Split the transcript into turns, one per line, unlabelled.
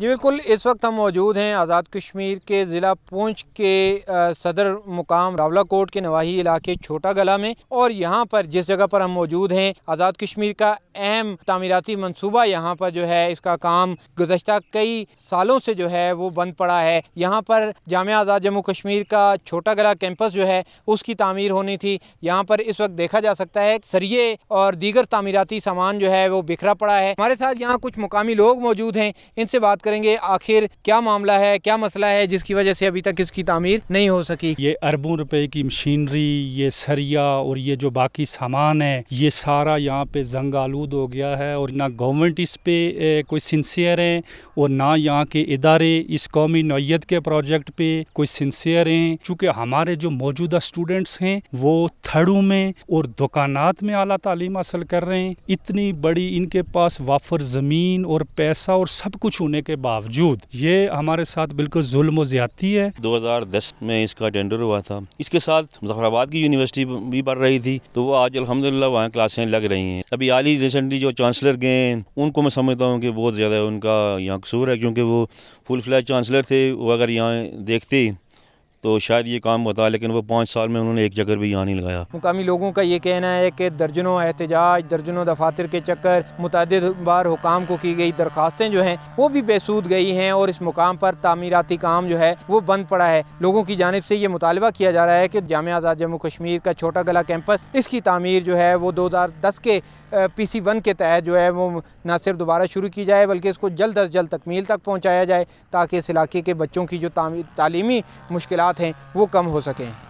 जी बिल्कुल इस वक्त हम मौजूद हैं आज़ाद कश्मीर के ज़िला पूंछ के सदर मुकाम रावला कोट के नवाही इलाके छोटा गला में और यहाँ पर जिस जगह पर हम मौजूद हैं आज़ाद कश्मीर का अहम तमीराती मनसूबा यहाँ पर जो है इसका काम गुजशत कई सालों से जो है वो बंद पड़ा है यहाँ पर जाम आज़ाद जम्मू कश्मीर का छोटा गला कैंपस जो है उसकी तमीर होनी थी यहाँ पर इस वक्त देखा जा सकता है सरिये और दीगर तमीराती सामान जो है वो बिखरा पड़ा है हमारे साथ यहाँ कुछ मुकामी लोग मौजूद हैं इनसे बात कर करेंगे आखिर क्या मामला है क्या मसला है जिसकी वजह से अभी तक इसकी तमीर नहीं हो सकी ये अरबों रुपए की मशीनरी ये सरिया और ये जो बाकी सामान
है ये सारा यहाँ पे जंग आलूद हो गया है और ना गवर्नमेंट इस पे कोई सिंसियर है और ना यहाँ के इदारे इस कौमी नोयत के प्रोजेक्ट पे कोई सिंसियर हैं चूँकि हमारे जो मौजूदा स्टूडेंट्स हैं वो थड़ू में और दुकानात में अला तालीम हासिल कर रहे हैं इतनी बड़ी इनके पास वाफर ज़मीन और पैसा और सब कुछ होने के बावजूद ये हमारे साथ बिल्कुल जुल्म ज़्यादती है
दस में इसका टेंडर हुआ था इसके साथ मुजफ्फराबाद की यूनिवर्सिटी भी बढ़ रही थी तो वो आज अलहमदिल्ला वहाँ क्लासें लग रही हैं अभी हाल रिसेंटली जो चांसलर गए हैं उनको मैं समझता हूँ कि बहुत ज़्यादा उनका यहाँ कसूर है क्योंकि वो फुल फ्लैज चांसलर थे वो अगर यहाँ देखते तो शायद ये काम होता लेकिन वो पाँच साल में उन्होंने एक जगह भी यहाँ नहीं लगाया
मुकामी लोगों का ये कहना है कि दर्जनों एहतजाज दर्जनों दफातर के चक्कर मुतद बार हुकाम को की गई दरखास्तें जो हैं वो भी बेसूद गई हैं और इस मुकाम पर तमीराती काम जो है वो बंद पड़ा है लोगों की जानब से ये मुतालबा किया जा रहा है कि जाम आज़ाद जम्मू कश्मीर का छोटा गला कैंपस इसकी तमीर जो है वो दो हज़ार दस के पी सी वन के तहत जो है वो न सिर्फ दोबारा शुरू की जाए बल्कि इसको जल्द अज जल्द तकमील तक पहुँचाया जाए ताकि इस इलाके के बच्चों की जो तालीमी मुश्किल हालात हैं वो कम हो सकें